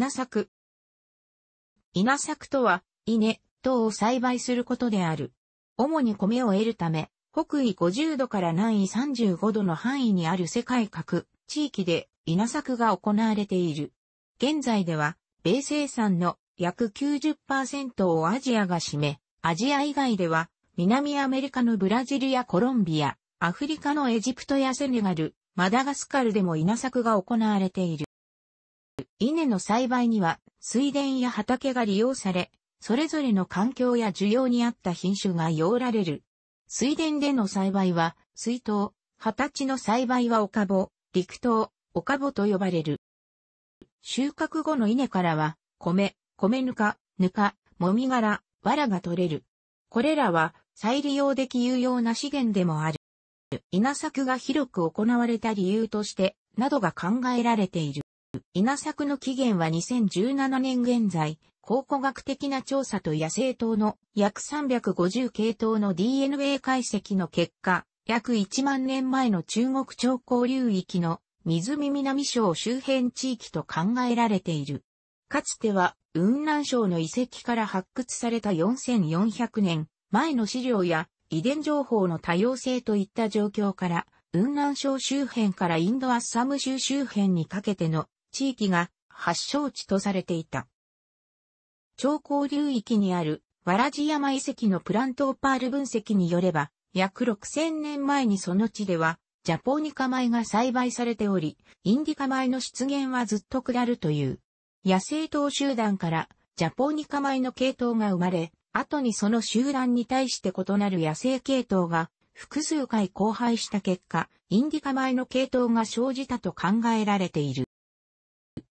稲作。稲作とは、稲、等を栽培することである。主に米を得るため、北緯50度から南緯35度の範囲にある世界各地域で稲作が行われている。現在では、米生産の約90%をアジアが占め、アジア以外では、南アメリカのブラジルやコロンビア、アフリカのエジプトやセネガル、マダガスカルでも稲作が行われている。稲の栽培には水田や畑が利用され、それぞれの環境や需要に合った品種が用られる。水田での栽培は、水稲、畑の栽培は岡ぼ、陸稲、岡ぼと呼ばれる。収穫後の稲からは、米、米ぬか、ぬか、もみ殻、藁が取れる。これらは再利用でき有用な資源でもある。稲作が広く行われた理由として、などが考えられている。稲作の起源は2017年現在、考古学的な調査と野生島の約350系統の DNA 解析の結果、約1万年前の中国長江流域の湖南省周辺地域と考えられている。かつては、雲南省の遺跡から発掘された4400年前の資料や遺伝情報の多様性といった状況から、雲南省周辺からインドアッサム州周辺にかけての地域が発祥地とされていた。長江流域にある、わらじ山遺跡のプラントーパール分析によれば、約6000年前にその地では、ジャポーニカ米が栽培されており、インディカ米の出現はずっと下るという。野生等集団からジャポーニカ米の系統が生まれ、後にその集団に対して異なる野生系統が複数回交配した結果、インディカ米の系統が生じたと考えられている。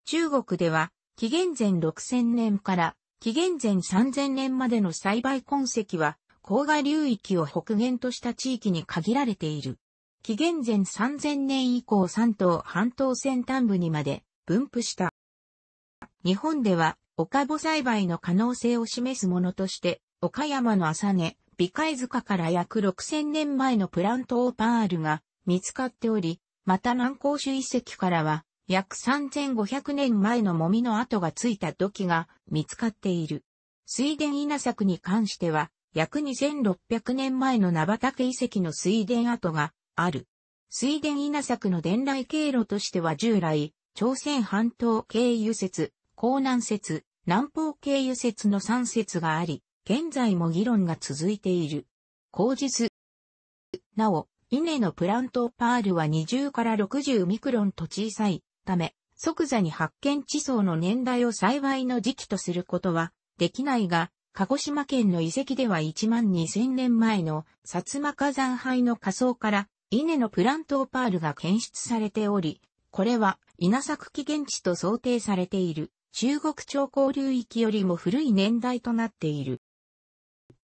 中国では、紀元前6000年から紀元前3000年までの栽培痕跡は、黄河流域を北限とした地域に限られている。紀元前3000年以降山東半島先端部にまで分布した。日本では、岡母栽培の可能性を示すものとして、岡山の朝根、美海塚から約6000年前のプラントオーパールが見つかっており、また南高種遺跡からは、約3500年前のもみの跡がついた土器が見つかっている。水田稲作に関しては、約2600年前の名畑遺跡の水田跡がある。水田稲作の伝来経路としては従来、朝鮮半島経由説、江南説、南方経由説の3説があり、現在も議論が続いている。後日。なお、稲のプラントパールは20から60ミクロンと小さいため、即座に発見地層の年代を幸いの時期とすることはできないが、鹿児島県の遺跡では1万2000年前の薩摩火山灰の火葬から稲のプラントオパールが検出されており、これは稲作期限地と想定されている中国朝高流域よりも古い年代となっている。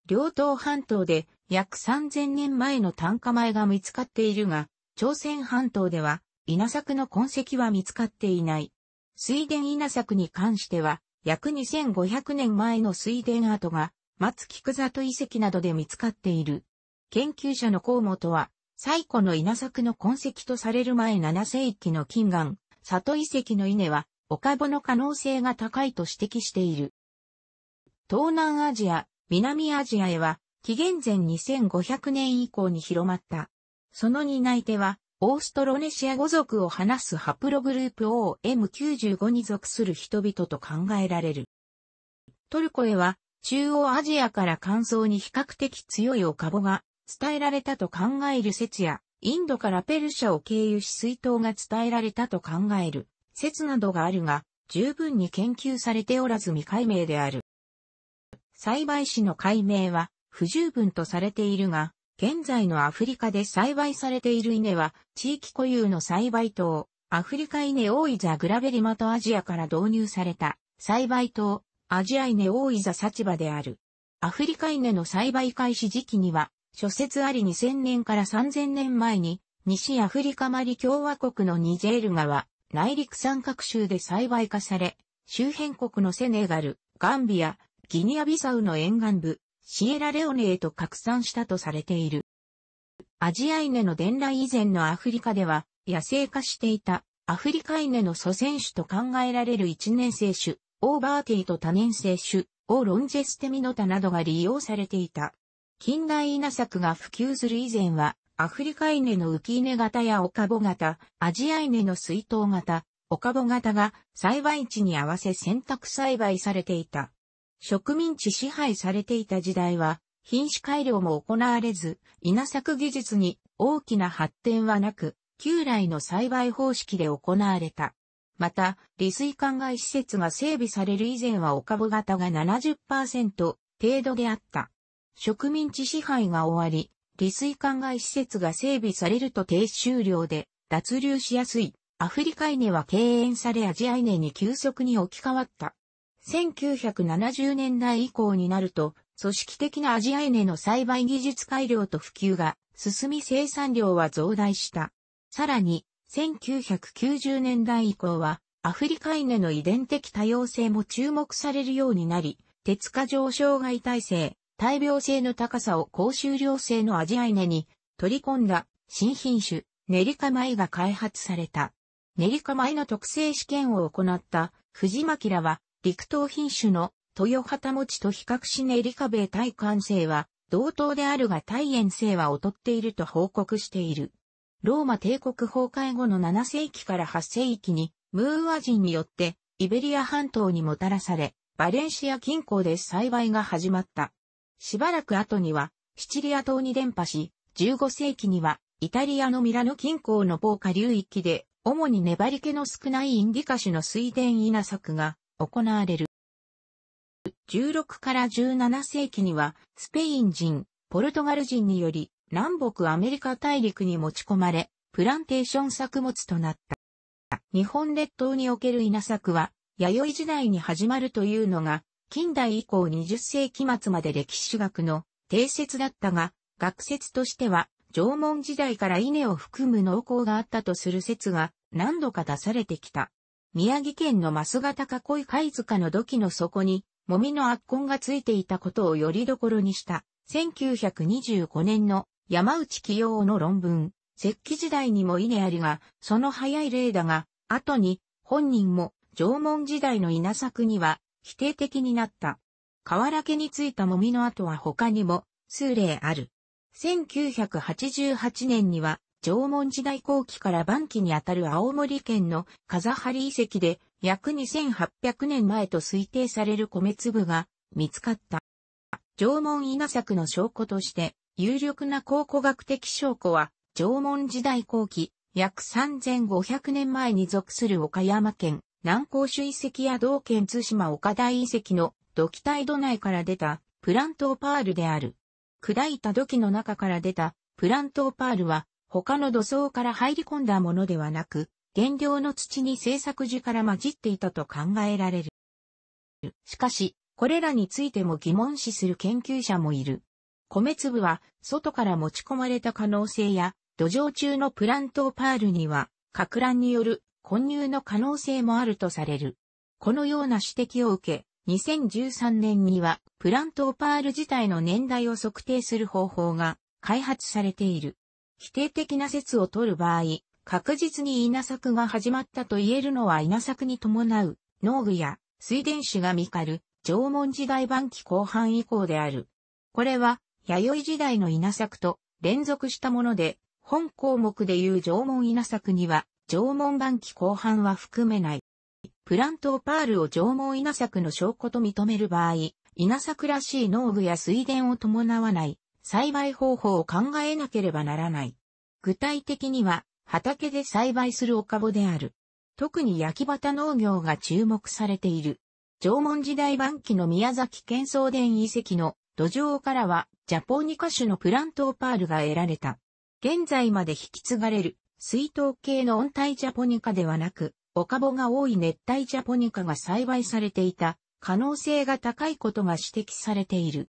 両島半島で約3000年前の炭火前が見つかっているが、朝鮮半島では稲作の痕跡は見つかっていない。水田稲作に関しては、約2500年前の水田跡が、松菊里遺跡などで見つかっている。研究者の河本は、最古の稲作の痕跡とされる前7世紀の金岩、里遺跡の稲は、岡母の可能性が高いと指摘している。東南アジア、南アジアへは、紀元前2500年以降に広まった。その担い手は、オーストロネシア語族を話すハプログループ OM95 に属する人々と考えられる。トルコへは中央アジアから乾燥に比較的強いオカボが伝えられたと考える説や、インドからペルシャを経由し水筒が伝えられたと考える説などがあるが、十分に研究されておらず未解明である。栽培士の解明は不十分とされているが、現在のアフリカで栽培されている稲は、地域固有の栽培等、アフリカ稲大イザグラベリマとアジアから導入された、栽培等、アジア稲大イザサチバである。アフリカ稲の栽培開始時期には、諸説あり2000年から3000年前に、西アフリカマリ共和国のニジェール川、内陸三角州で栽培化され、周辺国のセネガル、ガンビア、ギニアビサウの沿岸部、シエラレオネへと拡散したとされている。アジアイネの伝来以前のアフリカでは、野生化していたアフリカイネの祖先種と考えられる一年生種、オーバーティと多年生種、オーロンジェステミノタなどが利用されていた。近代稲作が普及する以前は、アフリカイネの浮稲型やオカボ型、アジアイネの水筒型、オカボ型が栽培地に合わせ選択栽培されていた。植民地支配されていた時代は、品種改良も行われず、稲作技術に大きな発展はなく、旧来の栽培方式で行われた。また、利水灌漑施設が整備される以前はお株型が70%程度であった。植民地支配が終わり、利水灌漑施設が整備されると低収量で脱流しやすいアフリカ稲は敬遠されアジア稲に急速に置き換わった。1970年代以降になると、組織的なアジアエネの栽培技術改良と普及が進み生産量は増大した。さらに、1990年代以降は、アフリカイネの遺伝的多様性も注目されるようになり、鉄化上障害耐性、耐病性の高さを高収量性のアジアイネに取り込んだ新品種、ネリカ米が開発された。ネリカ米の特性試験を行った藤巻らは陸島品種の豊旗餅と比較しネリカベ対関性は同等であるが対遠性は劣っていると報告している。ローマ帝国崩壊後の7世紀から8世紀にムーア人によってイベリア半島にもたらされ、バレンシア近郊で栽培が始まった。しばらく後にはシチリア島に伝播し、15世紀にはイタリアのミラノ近郊の防火流域で主に粘り気の少ないインディカ種の水田稲作が行われる。16から17世紀には、スペイン人、ポルトガル人により、南北アメリカ大陸に持ち込まれ、プランテーション作物となった。日本列島における稲作は、弥生時代に始まるというのが、近代以降20世紀末まで歴史学の定説だったが、学説としては、縄文時代から稲を含む農耕があったとする説が何度か出されてきた。宮城県のマス型囲い貝塚の土器の底に、もみの圧痕がついていたことをよりどころにした、1925年の山内清夫の論文、石器時代にも稲ありが、その早い例だが、後に、本人も、縄文時代の稲作には、否定的になった。瓦家についたもみの跡は他にも、数例ある。1988年には、縄文時代後期から晩期にあたる青森県の風張遺跡で約2800年前と推定される米粒が見つかった。縄文稲作の証拠として有力な考古学的証拠は縄文時代後期約3500年前に属する岡山県南高種遺跡や同県津島岡大遺跡の土器体土内から出たプラントーパールである。砕いた土器の中から出たプラントーパールは他の土層から入り込んだものではなく、原料の土に製作時から混じっていたと考えられる。しかし、これらについても疑問視する研究者もいる。米粒は外から持ち込まれた可能性や土壌中のプラントパールには、格乱による混入の可能性もあるとされる。このような指摘を受け、2013年にはプラントパール自体の年代を測定する方法が開発されている。否定的な説を取る場合、確実に稲作が始まったと言えるのは稲作に伴う農具や水田種が見かる縄文時代晩期後半以降である。これは弥生時代の稲作と連続したもので、本項目でいう縄文稲作には縄文晩期後半は含めない。プラントをパールを縄文稲作の証拠と認める場合、稲作らしい農具や水田を伴わない栽培方法を考えなければならない。具体的には、畑で栽培するおかぼである。特に焼き畑農業が注目されている。縄文時代晩期の宮崎県総伝遺跡の土壌からはジャポニカ種のプラントーパールが得られた。現在まで引き継がれる水筒系の温帯ジャポニカではなく、おかぼが多い熱帯ジャポニカが栽培されていた可能性が高いことが指摘されている。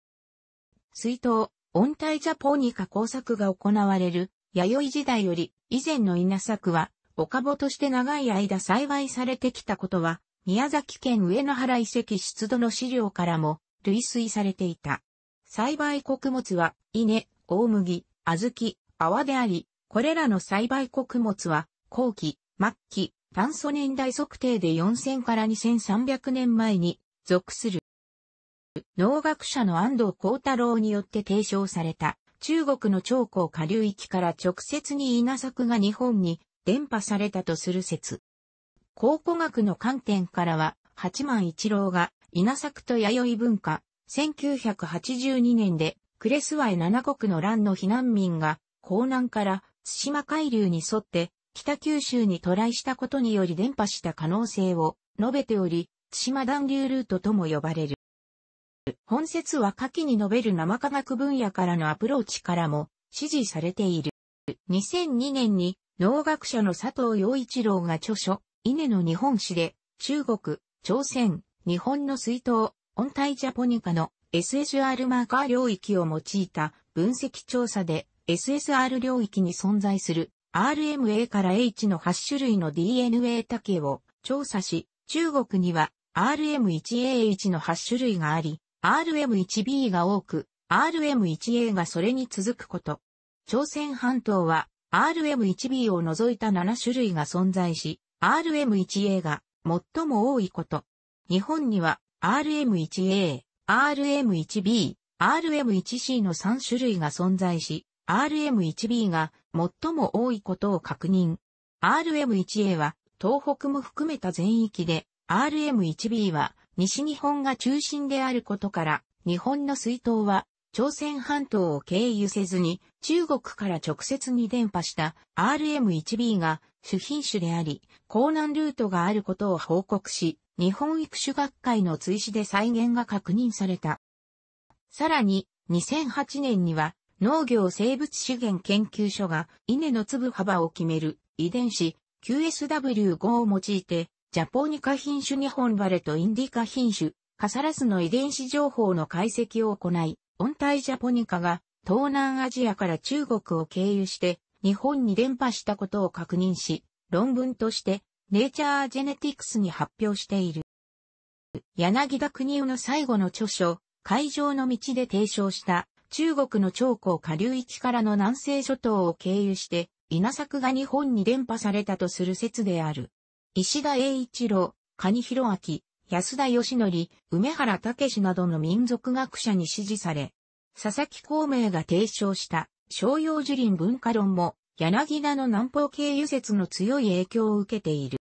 水筒、温帯ジャポニカ工作が行われる、弥生時代より以前の稲作は、おかぼとして長い間栽培されてきたことは、宮崎県上野原遺跡出土の資料からも類推されていた。栽培穀物は、稲、大麦、小豆、泡であり、これらの栽培穀物は、後期、末期、炭素年代測定で4000から2300年前に属する。農学者の安藤幸太郎によって提唱された、中国の長江下流域から直接に稲作が日本に伝播されたとする説。考古学の観点からは、八幡一郎が稲作と弥生文化、1982年で、クレスワイ七国の乱の避難民が、江南から津島海流に沿って、北九州に渡来したことにより伝播した可能性を述べており、津島暖流ルートとも呼ばれる。本説は下記に述べる生科学分野からのアプローチからも支持されている。2002年に農学者の佐藤洋一郎が著書、稲の日本史で、中国、朝鮮、日本の水筒、温帯ジャポニカの SSR マーカー領域を用いた分析調査で SSR 領域に存在する RMA から H の8種類の DNA 竹を調査し、中国には RM1A1 の8種類があり、RM1B が多く、RM1A がそれに続くこと。朝鮮半島は RM1B を除いた7種類が存在し、RM1A が最も多いこと。日本には RM1A、RM1B、RM1C の3種類が存在し、RM1B が最も多いことを確認。RM1A は東北も含めた全域で、RM1B は西日本が中心であることから、日本の水筒は、朝鮮半島を経由せずに、中国から直接に伝播した RM1B が主品種であり、江南ルートがあることを報告し、日本育種学会の追試で再現が確認された。さらに、2008年には、農業生物資源研究所が稲の粒幅を決める遺伝子 QSW5 を用いてジャポニカ品種日本バレとインディカ品種、カサラスの遺伝子情報の解析を行い、温帯ジャポニカが東南アジアから中国を経由して日本に伝播したことを確認し、論文としてネイチャージェネティクスに発表している。柳田国夫の最後の著書、海上の道で提唱した中国の長江下流域からの南西諸島を経由して稲作が日本に伝播されたとする説である。石田栄一郎、蟹広明、安田義則、梅原武などの民族学者に支持され、佐々木孔明が提唱した商用樹林文化論も柳田の南方経由説の強い影響を受けている。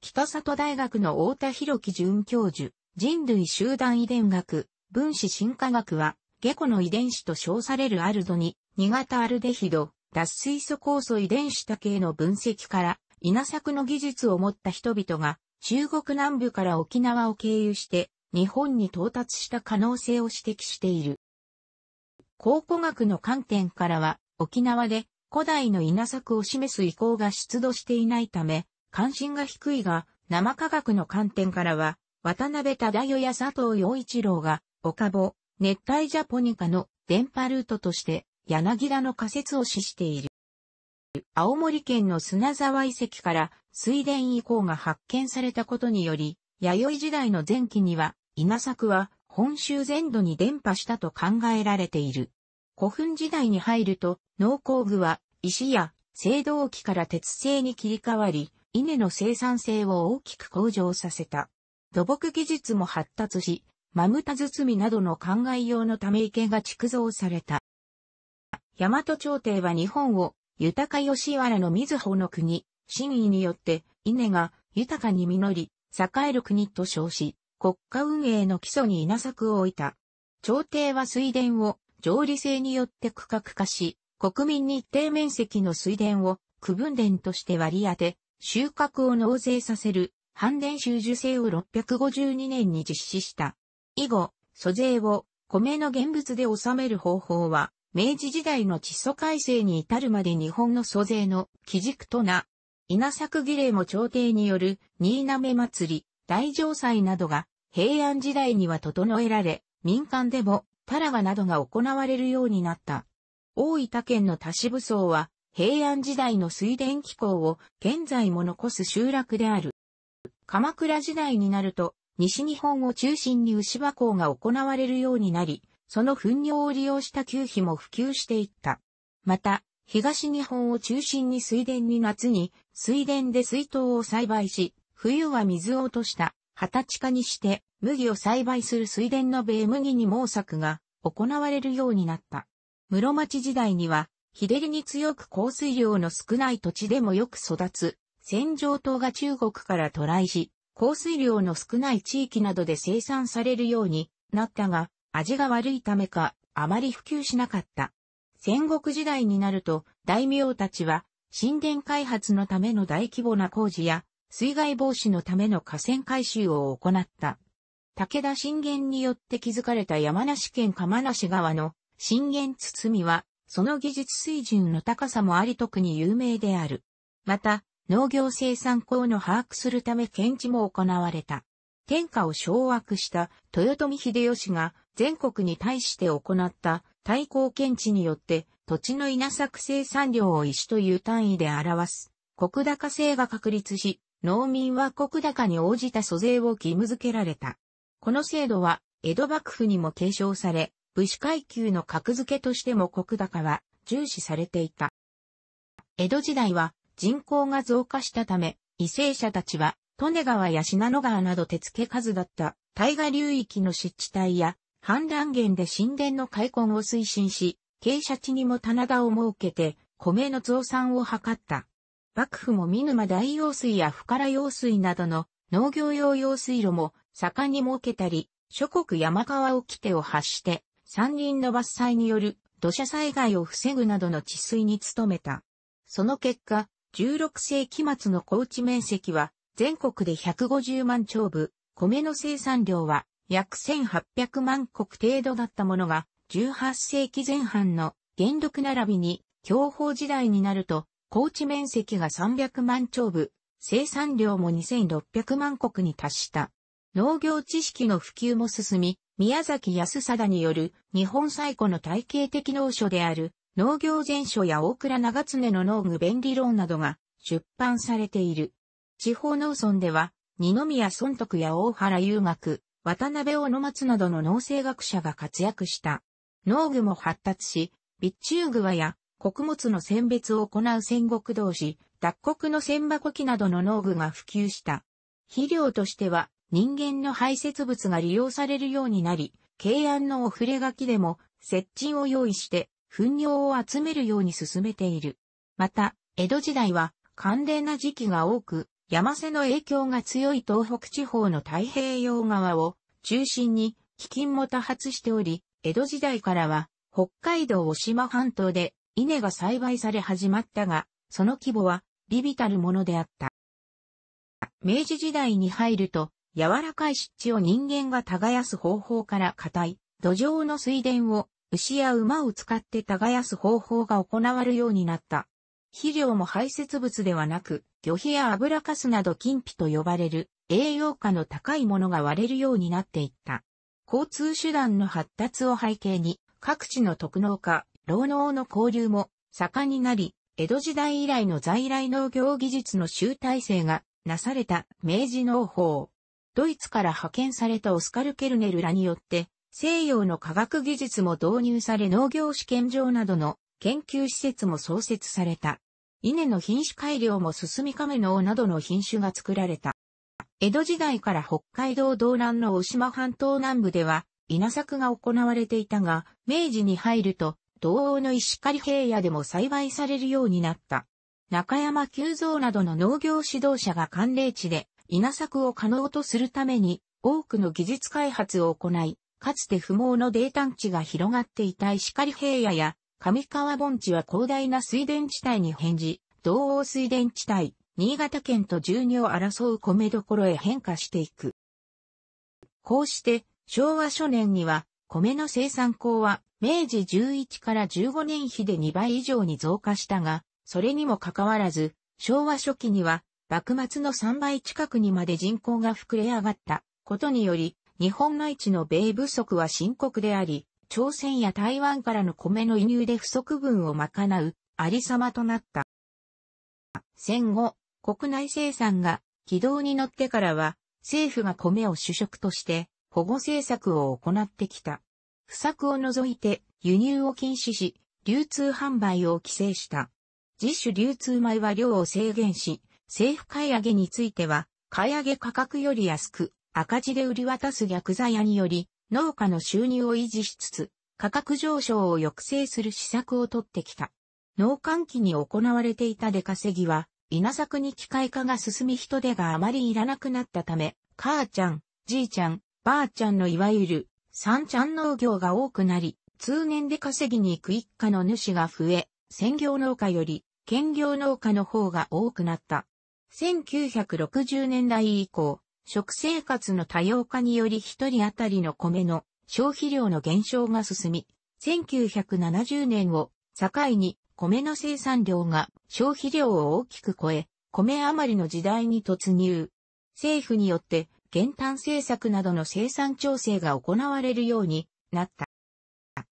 北里大学の太田博樹准教授、人類集団遺伝学、分子進化学は、下戸の遺伝子と称されるアルドに、二型アルデヒド、脱水素酵素遺伝子多系の分析から、稲作の技術を持った人々が中国南部から沖縄を経由して日本に到達した可能性を指摘している。考古学の観点からは沖縄で古代の稲作を示す意向が出土していないため関心が低いが生科学の観点からは渡辺忠世や佐藤洋一郎が岡保熱帯ジャポニカの電波ルートとして柳田の仮説を指している。青森県の砂沢遺跡から水田遺構が発見されたことにより、弥生時代の前期には稲作は本州全土に伝播したと考えられている。古墳時代に入ると農工具は石や青銅器から鉄製に切り替わり、稲の生産性を大きく向上させた。土木技術も発達し、マムタ包みなどの灌漑用のため池が築造された。大和朝廷は日本を豊吉原の水穂の国、真意によって、稲が豊かに実り、栄える国と称し、国家運営の基礎に稲作を置いた。朝廷は水田を上理性によって区画化し、国民に一定面積の水田を区分田として割り当て、収穫を納税させる、反田収受制を652年に実施した。以後、租税を米の現物で納める方法は、明治時代の地租改正に至るまで日本の租税の基軸とな、稲作儀礼も朝廷による新滑祭り、大城祭などが平安時代には整えられ、民間でもタラガなどが行われるようになった。大分県の多支部層は平安時代の水田気候を現在も残す集落である。鎌倉時代になると西日本を中心に牛馬港が行われるようになり、その糞尿を利用した給費も普及していった。また、東日本を中心に水田に夏に水田で水筒を栽培し、冬は水を落とした畑地化にして麦を栽培する水田の米麦に毛作が行われるようになった。室町時代には日照りに強く降水量の少ない土地でもよく育つ戦場島が中国から渡来し、降水量の少ない地域などで生産されるようになったが、味が悪いためか、あまり普及しなかった。戦国時代になると、大名たちは、神殿開発のための大規模な工事や、水害防止のための河川改修を行った。武田信玄によって築かれた山梨県釜梨川の信玄堤は、その技術水準の高さもあり特に有名である。また、農業生産校の把握するため検知も行われた。天下を掌握した豊臣秀吉が全国に対して行った対抗検知によって土地の稲作生産量を石という単位で表す国高制が確立し、農民は国高に応じた租税を義務付けられた。この制度は江戸幕府にも継承され、武士階級の格付けとしても国高は重視されていた。江戸時代は人口が増加したため、為政者たちは利根川や信濃川など手付け数だった大河流域の湿地帯や氾濫源で神殿の開墾を推進し、傾斜地にも棚田を設けて米の増産を図った。幕府も見沼大用水や深良用水などの農業用用水路も盛んに設けたり、諸国山川手を発して山林の伐採による土砂災害を防ぐなどの治水に努めた。その結果、16世紀末の高地面積は全国で150万丁部、米の生産量は約1800万国程度だったものが、18世紀前半の元禄並びに、享保時代になると、高地面積が300万丁部、生産量も2600万国に達した。農業知識の普及も進み、宮崎安貞による日本最古の体系的農書である農業全書や大倉長常の農具便利論などが出版されている。地方農村では、二宮尊徳や大原遊学、渡辺尾野松などの農政学者が活躍した。農具も発達し、備中具や穀物の選別を行う戦国同士、脱穀の千箱機などの農具が普及した。肥料としては人間の排泄物が利用されるようになり、慶安のお触れ書きでも、接近を用意して、糞尿を集めるように進めている。また、江戸時代は、寒冷な時期が多く、山瀬の影響が強い東北地方の太平洋側を中心に飢饉も多発しており、江戸時代からは北海道渡島半島で稲が栽培され始まったが、その規模は微々たるものであった。明治時代に入ると、柔らかい湿地を人間が耕す方法から硬い、土壌の水田を牛や馬を使って耕す方法が行われるようになった。肥料も排泄物ではなく、魚皮や油かすなど金皮と呼ばれる栄養価の高いものが割れるようになっていった。交通手段の発達を背景に、各地の特農家、労農の交流も盛んになり、江戸時代以来の在来農業技術の集大成がなされた明治農法。ドイツから派遣されたオスカル・ケルネルらによって、西洋の科学技術も導入され農業試験場などの研究施設も創設された。稲の品種改良も進み亀の尾などの品種が作られた。江戸時代から北海道道南の大島半島南部では、稲作が行われていたが、明治に入ると、道央の石狩平野でも栽培されるようになった。中山久蔵などの農業指導者が寒冷地で稲作を可能とするために多くの技術開発を行い、かつて不毛の泥炭地が広がっていた石狩平野や上川盆地は広大な水田地帯に変じ、道央水田地帯、新潟県と住二を争う米どころへ変化していく。こうして、昭和初年には、米の生産口は、明治11から15年比で2倍以上に増加したが、それにもかかわらず、昭和初期には、幕末の3倍近くにまで人口が膨れ上がったことにより、日本内地の米不足は深刻であり、朝鮮や台湾からの米の輸入で不足分を賄う、ありさまとなった。戦後、国内生産が軌道に乗ってからは、政府が米を主食として保護政策を行ってきた。不作を除いて輸入を禁止し、流通販売を規制した。自主流通米は量を制限し、政府買い上げについては、買い上げ価格より安く、赤字で売り渡す逆座屋により、農家の収入を維持しつつ、価格上昇を抑制する施策をとってきた。農閑期に行われていた出稼ぎは、稲作に機械化が進み人手があまりいらなくなったため、母ちゃん、じいちゃん、ばあちゃんのいわゆる、三ちゃん農業が多くなり、通年で稼ぎに行く一家の主が増え、専業農家より、兼業農家の方が多くなった。1960年代以降、食生活の多様化により一人当たりの米の消費量の減少が進み、1970年を境に米の生産量が消費量を大きく超え、米余りの時代に突入。政府によって減反政策などの生産調整が行われるようになった。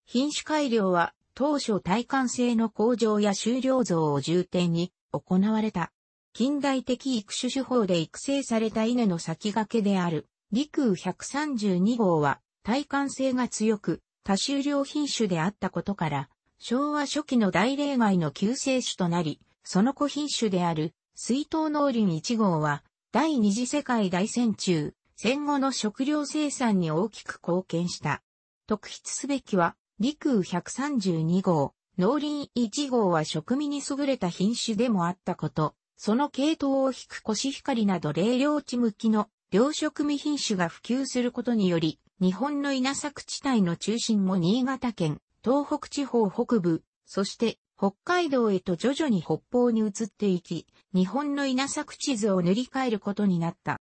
品種改良は当初体感性の向上や収量増を重点に行われた。近代的育種手法で育成された稲の先駆けである、陸羽132号は、耐寒性が強く、多種良品種であったことから、昭和初期の大例外の救世主となり、その子品種である、水筒農林1号は、第二次世界大戦中、戦後の食料生産に大きく貢献した。特筆すべきは、陸132号、農林1号は食味に優れた品種でもあったこと。その系統を引くコシヒカリなど冷涼地向きの養食味品種が普及することにより、日本の稲作地帯の中心も新潟県、東北地方北部、そして北海道へと徐々に北方に移っていき、日本の稲作地図を塗り替えることになった。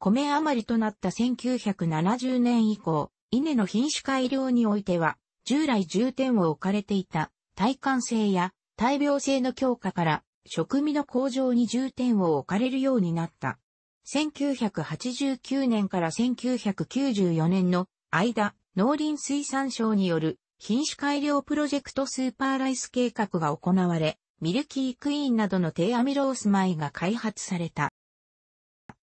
米余りとなった1970年以降、稲の品種改良においては、従来重点を置かれていた耐寒性や大病性の強化から食味の向上に重点を置かれるようになった。1989年から1994年の間、農林水産省による品種改良プロジェクトスーパーライス計画が行われ、ミルキークイーンなどの低アミロース米が開発された。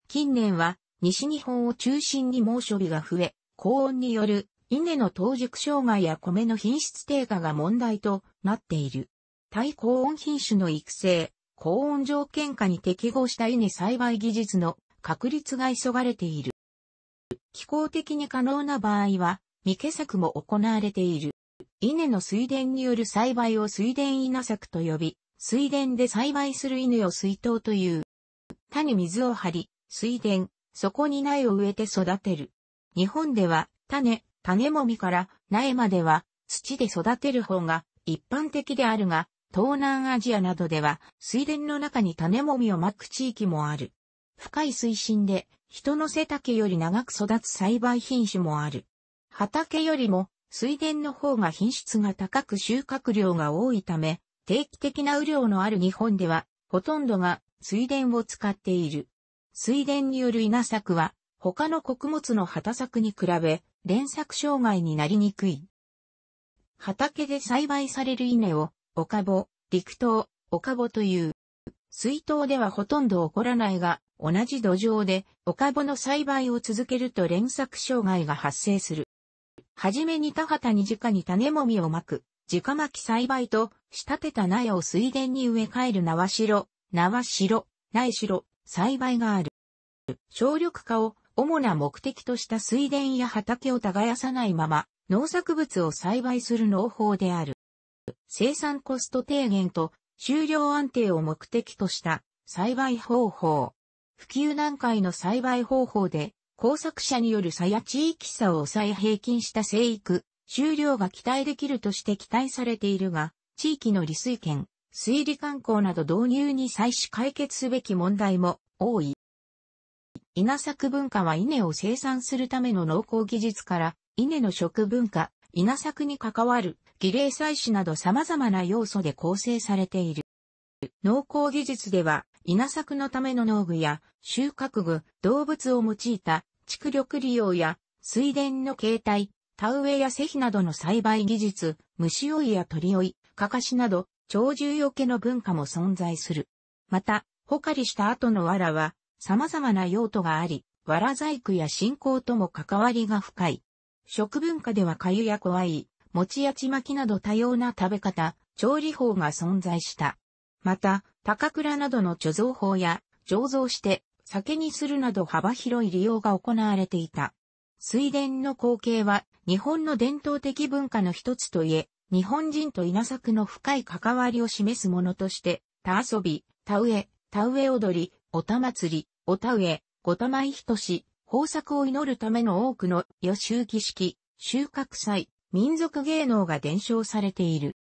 近年は西日本を中心に猛暑日が増え、高温による稲の当熟障害や米の品質低下が問題となっている。対高温品種の育成、高温条件下に適合した稲栽培技術の確立が急がれている。気候的に可能な場合は、未化作も行われている。稲の水田による栽培を水田稲作と呼び、水田で栽培する稲を水筒という。他に水を張り、水田、そこに苗を植えて育てる。日本では、種、種もみから苗までは土で育てる方が一般的であるが、東南アジアなどでは水田の中に種もみをまく地域もある。深い水深で人の背丈より長く育つ栽培品種もある。畑よりも水田の方が品質が高く収穫量が多いため、定期的な雨量のある日本ではほとんどが水田を使っている。水田による稲作は他の穀物の畑作に比べ連作障害になりにくい。畑で栽培される稲を岡ぼ、陸お岡ぼという。水稲ではほとんど起こらないが、同じ土壌で岡ぼの栽培を続けると連作障害が発生する。はじめに田畑に直に種もみをまく、直巻き栽培と仕立てた苗を水田に植え替える縄代、縄代、苗代、栽培がある。省力化を主な目的とした水田や畑を耕さないまま農作物を栽培する農法である。生産コスト低減と収量安定を目的とした栽培方法。普及段階の栽培方法で、工作者による差や地域差を抑え平均した生育、収量が期待できるとして期待されているが、地域の利水権、水利観光など導入に際し解決すべき問題も多い。稲作文化は稲を生産するための農耕技術から、稲の食文化、稲作に関わる儀礼祭祀など様々な要素で構成されている。農耕技術では、稲作のための農具や収穫具、動物を用いた畜力利用や水田の形態、田植えや施肥などの栽培技術、虫追いや鳥追い、かかしなど、鳥獣よけの文化も存在する。また、ほかりした後の藁は、様々な用途があり、藁細工や信仰とも関わりが深い。食文化では粥や怖い、餅やちまきなど多様な食べ方、調理法が存在した。また、高倉などの貯蔵法や、醸造して酒にするなど幅広い利用が行われていた。水田の光景は日本の伝統的文化の一つといえ、日本人と稲作の深い関わりを示すものとして、田遊び、田植え、田植え踊り、お田祭り、お田植え、ごたまいひとし、豊作を祈るための多くの予習儀式、収穫祭、民族芸能が伝承されている。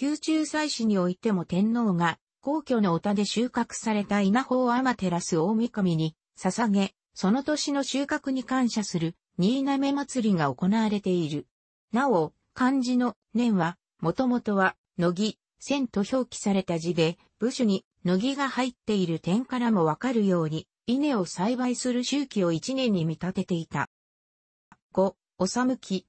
宮中祭祀においても天皇が皇居のお田で収穫された稲穂を天照大神に捧げ、その年の収穫に感謝する新滑祭りが行われている。なお、漢字の年は、もともとは、乃木、千と表記された字で、部首に乃木が入っている点からもわかるように、稲を栽培する周期を一年に見立てていた。五、おさむき、